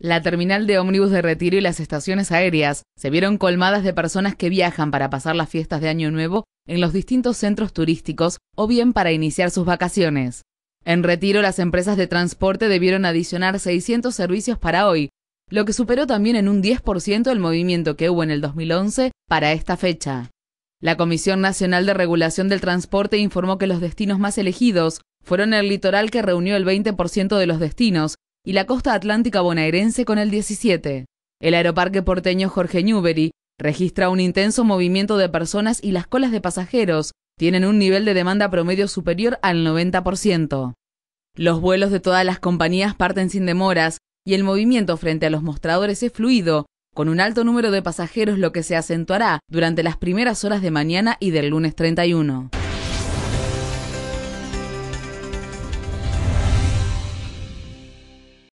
La terminal de ómnibus de retiro y las estaciones aéreas se vieron colmadas de personas que viajan para pasar las fiestas de Año Nuevo en los distintos centros turísticos o bien para iniciar sus vacaciones. En retiro las empresas de transporte debieron adicionar 600 servicios para hoy, lo que superó también en un 10% el movimiento que hubo en el 2011 para esta fecha. La Comisión Nacional de Regulación del Transporte informó que los destinos más elegidos fueron el litoral que reunió el 20% de los destinos, y la costa atlántica bonaerense con el 17. El aeroparque porteño Jorge Newbery registra un intenso movimiento de personas y las colas de pasajeros tienen un nivel de demanda promedio superior al 90%. Los vuelos de todas las compañías parten sin demoras y el movimiento frente a los mostradores es fluido, con un alto número de pasajeros lo que se acentuará durante las primeras horas de mañana y del lunes 31.